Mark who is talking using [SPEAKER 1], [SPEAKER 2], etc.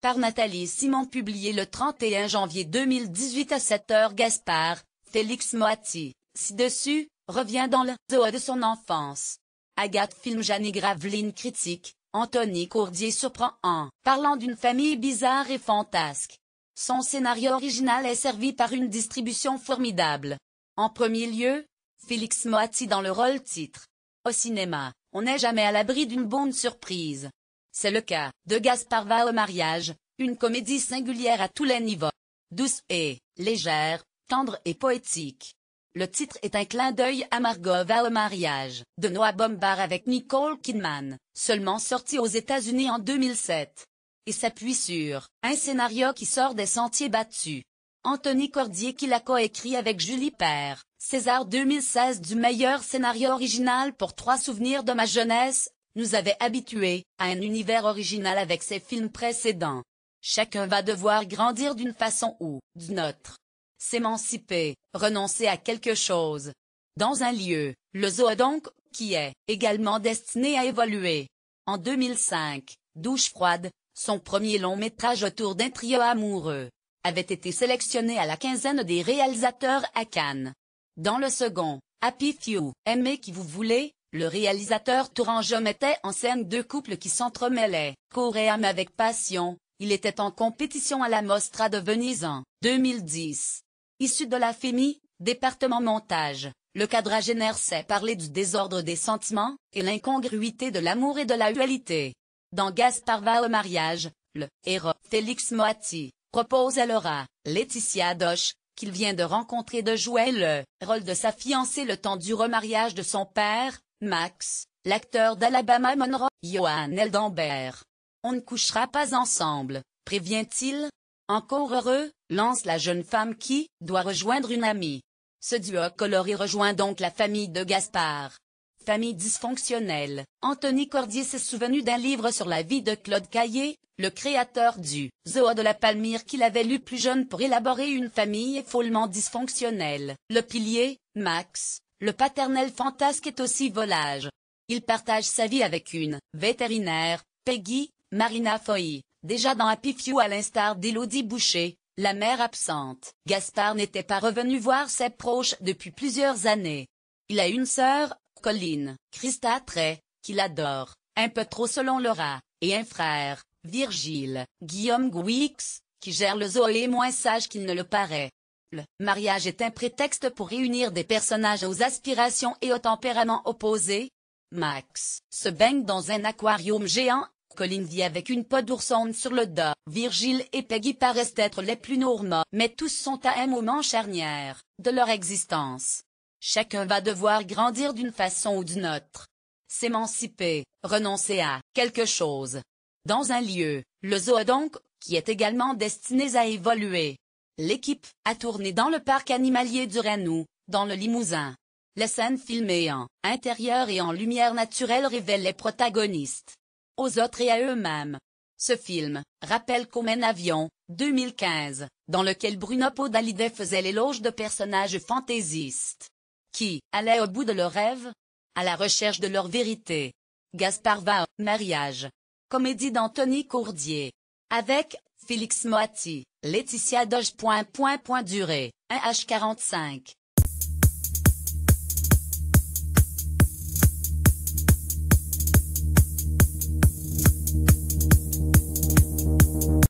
[SPEAKER 1] par Nathalie Simon publié le 31 janvier 2018 à 7 h Gaspard, Félix Moati, ci-dessus, revient dans le Zoa de son enfance. Agathe Film Jeanne Graveline critique, Anthony Courdier surprend en parlant d'une famille bizarre et fantasque. Son scénario original est servi par une distribution formidable. En premier lieu, Félix Moati dans le rôle titre. Au cinéma, on n'est jamais à l'abri d'une bonne surprise. C'est le cas de Gaspard va au mariage, une comédie singulière à tous les niveaux. Douce et légère, tendre et poétique. Le titre est un clin d'œil à Margot va au mariage de Noah Bombard avec Nicole Kidman, seulement sorti aux États-Unis en 2007. Et s'appuie sur un scénario qui sort des sentiers battus. Anthony Cordier qui l'a coécrit avec Julie Père, César 2016 du meilleur scénario original pour trois souvenirs de ma jeunesse, nous avait habitués à un univers original avec ses films précédents. Chacun va devoir grandir d'une façon ou d'une autre. S'émanciper, renoncer à quelque chose. Dans un lieu, le zoo donc, qui est également destiné à évoluer. En 2005, Douche froide, son premier long métrage autour d'un trio amoureux, avait été sélectionné à la quinzaine des réalisateurs à Cannes. Dans le second, Happy Few, aimez qui vous voulez, le réalisateur Tourangeau mettait en scène deux couples qui s'entremêlaient, Coréam avec passion, il était en compétition à la Mostra de Venise en 2010. Issu de la FEMI, département montage, le quadragénaire sait parler du désordre des sentiments, et l'incongruité de l'amour et de la dualité. Dans Gaspard va au mariage, le héros Félix Moati propose à Laura, Laetitia Doche, qu'il vient de rencontrer de jouer le rôle de sa fiancée le temps du remariage de son père, Max, l'acteur d'Alabama Monroe, Johan Eldenberg. « On ne couchera pas ensemble, prévient-il. Encore heureux, lance la jeune femme qui doit rejoindre une amie. Ce duo coloré rejoint donc la famille de Gaspard. Famille dysfonctionnelle, Anthony Cordier s'est souvenu d'un livre sur la vie de Claude Caillé, le créateur du Zoa de la Palmyre qu'il avait lu plus jeune pour élaborer une famille follement dysfonctionnelle. Le pilier, Max, le paternel fantasque est aussi volage. Il partage sa vie avec une vétérinaire, Peggy, Marina Foy, déjà dans Happy Few à l'instar d'Élodie Boucher, la mère absente. Gaspard n'était pas revenu voir ses proches depuis plusieurs années. Il a une sœur, Colline, Christa Trey, qu'il adore, un peu trop selon Laura, et un frère, Virgile, Guillaume Gouix, qui gère le zoo et moins sage qu'il ne le paraît. Le mariage est un prétexte pour réunir des personnages aux aspirations et aux tempéraments opposés. Max se baigne dans un aquarium géant, Colin vit avec une peau d'ourson sur le dos. Virgile et Peggy paraissent être les plus normaux, mais tous sont à un moment charnière de leur existence. Chacun va devoir grandir d'une façon ou d'une autre. S'émanciper, renoncer à quelque chose. Dans un lieu, le zoo donc, qui est également destiné à évoluer. L'équipe a tourné dans le parc animalier du Renou, dans le Limousin. Les scènes filmées en intérieur et en lumière naturelle révèlent les protagonistes. Aux autres et à eux-mêmes. Ce film rappelle un Avion, 2015, dans lequel Bruno Podalide faisait l'éloge de personnages fantaisistes qui allaient au bout de leurs rêves, à la recherche de leur vérité. Gaspard Va, Mariage. Comédie d'Anthony Courdier. Avec Félix Moati. Laetitia Doge. durée, 1H45.